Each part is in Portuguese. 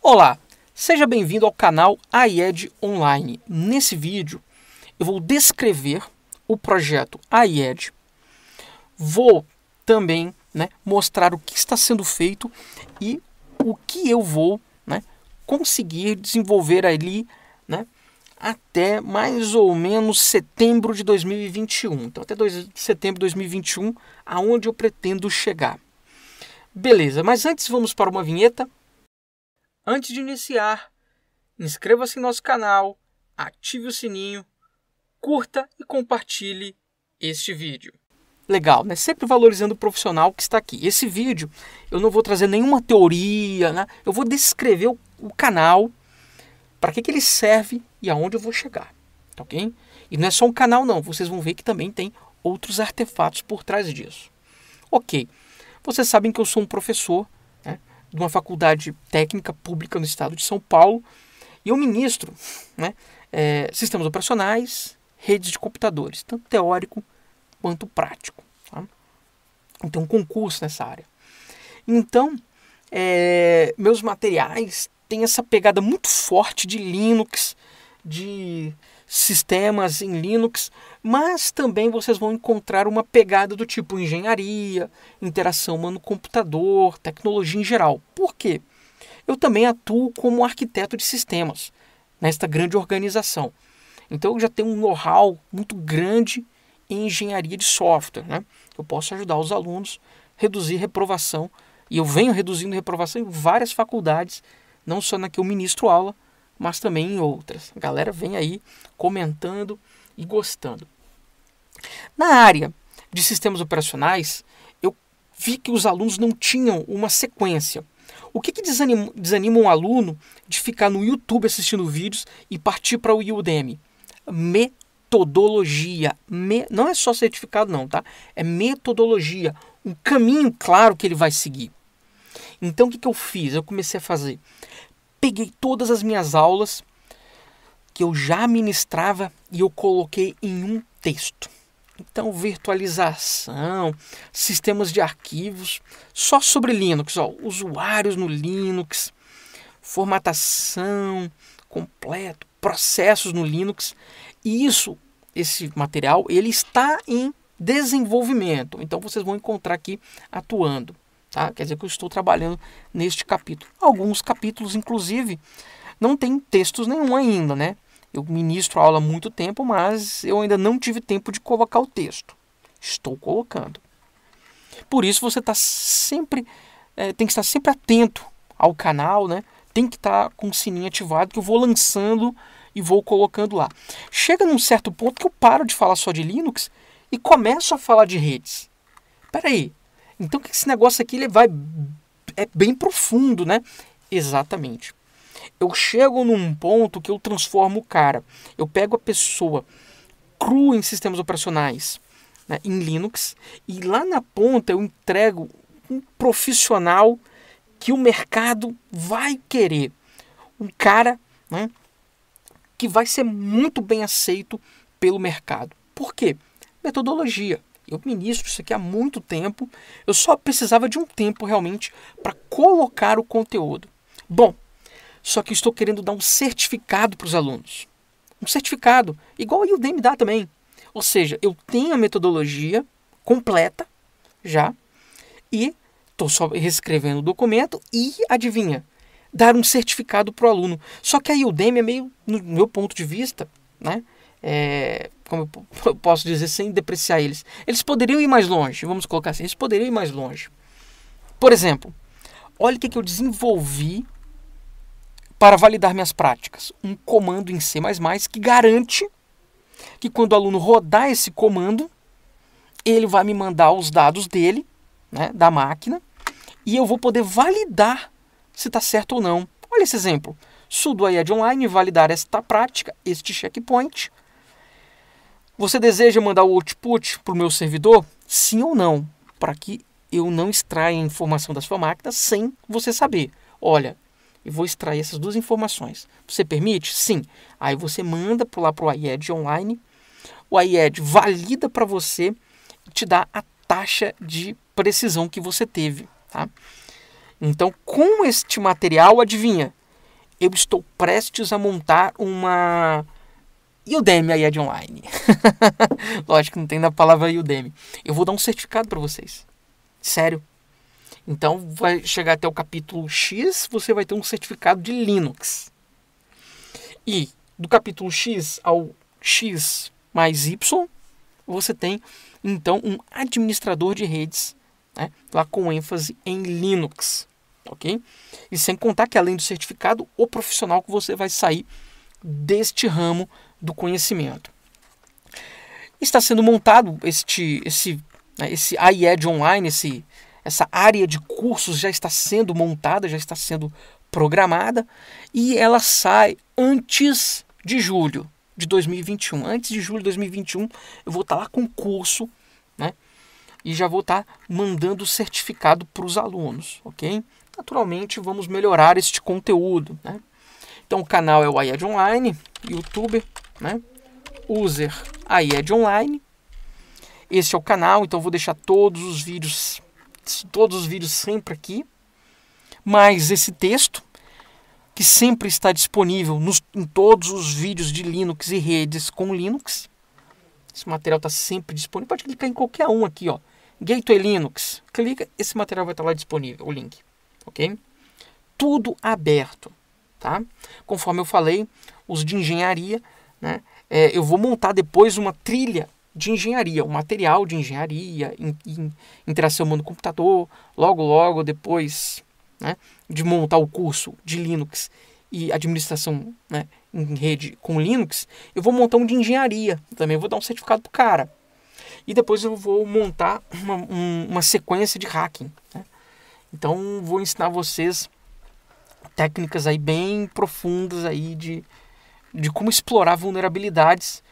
Olá, seja bem-vindo ao canal AIED Online. Nesse vídeo eu vou descrever o projeto AIED, vou também né, mostrar o que está sendo feito e o que eu vou né, conseguir desenvolver ali né, até mais ou menos setembro de 2021. Então, até dois, setembro de 2021, aonde eu pretendo chegar. Beleza, mas antes vamos para uma vinheta Antes de iniciar, inscreva-se em nosso canal, ative o sininho, curta e compartilhe este vídeo. Legal, né? Sempre valorizando o profissional que está aqui. Esse vídeo eu não vou trazer nenhuma teoria, né? Eu vou descrever o, o canal, para que, que ele serve e aonde eu vou chegar, tá ok? E não é só um canal não, vocês vão ver que também tem outros artefatos por trás disso. Ok, vocês sabem que eu sou um professor de uma faculdade técnica pública no estado de São Paulo, e eu ministro né, é, sistemas operacionais, redes de computadores, tanto teórico quanto prático. Tá? Então, um concurso nessa área. Então, é, meus materiais têm essa pegada muito forte de Linux, de sistemas em Linux, mas também vocês vão encontrar uma pegada do tipo engenharia, interação humano-computador, tecnologia em geral. Por quê? Eu também atuo como arquiteto de sistemas nesta grande organização. Então eu já tenho um know-how muito grande em engenharia de software. Né? Eu posso ajudar os alunos a reduzir reprovação, e eu venho reduzindo reprovação em várias faculdades, não só na que eu ministro aula, mas também em outras. A galera vem aí comentando e gostando. Na área de sistemas operacionais, eu vi que os alunos não tinham uma sequência. O que, que desanima, desanima um aluno de ficar no YouTube assistindo vídeos e partir para o Udemy? Metodologia. Me, não é só certificado, não, tá? É metodologia. Um caminho claro que ele vai seguir. Então, o que, que eu fiz? Eu comecei a fazer peguei todas as minhas aulas que eu já ministrava e eu coloquei em um texto. Então, virtualização, sistemas de arquivos, só sobre Linux, ó, usuários no Linux, formatação completo, processos no Linux. E isso, esse material, ele está em desenvolvimento. Então, vocês vão encontrar aqui atuando. Tá? Quer dizer que eu estou trabalhando neste capítulo. Alguns capítulos, inclusive, não tem textos nenhum ainda, né? Eu ministro a aula há muito tempo, mas eu ainda não tive tempo de colocar o texto. Estou colocando. Por isso você tá sempre, é, tem que estar sempre atento ao canal, né? Tem que estar tá com o sininho ativado, que eu vou lançando e vou colocando lá. Chega num certo ponto que eu paro de falar só de Linux e começo a falar de redes. Peraí, então esse negócio aqui ele vai é bem profundo, né? Exatamente. Eu chego num ponto que eu transformo o cara. Eu pego a pessoa crua em sistemas operacionais, né, em Linux, e lá na ponta eu entrego um profissional que o mercado vai querer. Um cara né, que vai ser muito bem aceito pelo mercado. Por quê? Metodologia. Eu ministro isso aqui há muito tempo. Eu só precisava de um tempo realmente para colocar o conteúdo. Bom, só que estou querendo dar um certificado para os alunos. Um certificado, igual o Udemy dá também. Ou seja, eu tenho a metodologia completa já e estou só reescrevendo o documento e, adivinha, dar um certificado para o aluno. Só que a Udemy é meio, no meu ponto de vista, né? É, como eu posso dizer, sem depreciar eles. Eles poderiam ir mais longe, vamos colocar assim, eles poderiam ir mais longe. Por exemplo, olha o que, eu desenvolvi para validar minhas práticas. Um comando em C++ que garante que quando o aluno rodar esse comando, ele vai me mandar os dados dele, né, da máquina, e eu vou poder validar se está certo ou não. Olha esse exemplo. Sudo a IAD online, validar esta prática, este checkpoint, você deseja mandar o output para o meu servidor? Sim ou não? Para que eu não extraia a informação da sua máquina sem você saber. Olha, eu vou extrair essas duas informações. Você permite? Sim. Aí você manda para lá para o IED online. O IED valida para você e te dá a taxa de precisão que você teve. Tá? Então, com este material, adivinha? Eu estou prestes a montar uma Udemy aí é de online. Lógico que não tem na palavra Udemy. Eu vou dar um certificado para vocês. Sério. Então vai chegar até o capítulo X, você vai ter um certificado de Linux. E do capítulo X ao X mais Y, você tem então um administrador de redes, né? lá com ênfase em Linux, ok? E sem contar que além do certificado, o profissional que você vai sair deste ramo do conhecimento. Está sendo montado este, esse, né, esse IED Online, esse, essa área de cursos já está sendo montada, já está sendo programada e ela sai antes de julho de 2021. Antes de julho de 2021, eu vou estar tá lá com o curso, né? E já vou estar tá mandando o certificado para os alunos, ok? Naturalmente, vamos melhorar este conteúdo, né? Então, o canal é o IED Online, YouTube, né? User aí é de online. Esse é o canal, então vou deixar todos os vídeos, todos os vídeos sempre aqui. Mas esse texto, que sempre está disponível nos, em todos os vídeos de Linux e redes com Linux. Esse material está sempre disponível. Pode clicar em qualquer um aqui, ó. Gateway Linux. Clica, esse material vai estar lá disponível, o link. Ok? Tudo aberto, tá? Conforme eu falei, os de engenharia né? É, eu vou montar depois uma trilha de engenharia, um material de engenharia, in, in, interação humano-computador, logo, logo depois né, de montar o curso de Linux e administração né, em rede com Linux, eu vou montar um de engenharia também, vou dar um certificado para o cara. E depois eu vou montar uma, um, uma sequência de hacking. Né? Então, vou ensinar vocês técnicas aí bem profundas aí de, de como explorar vulnerabilidades,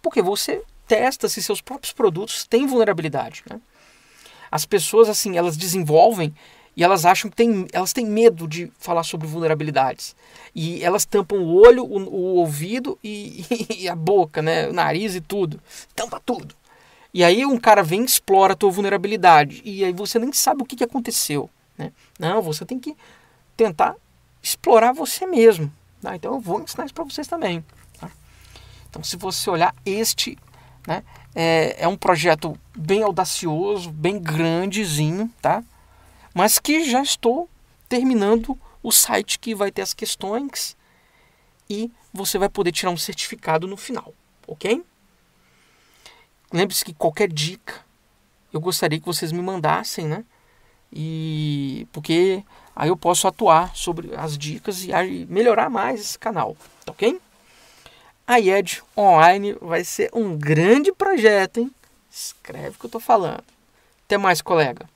porque você testa se seus próprios produtos têm vulnerabilidade. Né? As pessoas, assim, elas desenvolvem e elas acham que tem, elas têm medo de falar sobre vulnerabilidades. E elas tampam o olho, o, o ouvido e, e, a boca, né? o nariz e tudo. Tampa tudo. E aí um cara vem e explora a tua vulnerabilidade. E aí você nem sabe o que, que aconteceu. Né? Não, você tem que tentar explorar você mesmo. Tá? Então eu vou ensinar isso para vocês também. Tá? Então se você olhar este, né, é, é um projeto bem audacioso, bem grandezinho, tá? Mas que já estou terminando o site que vai ter as questões e você vai poder tirar um certificado no final, ok? Lembre-se que qualquer dica eu gostaria que vocês me mandassem, né? E porque aí eu posso atuar sobre as dicas e melhorar mais esse canal, tá ok? A IED Online vai ser um grande projeto, hein? Escreve o que eu estou falando. Até mais, colega.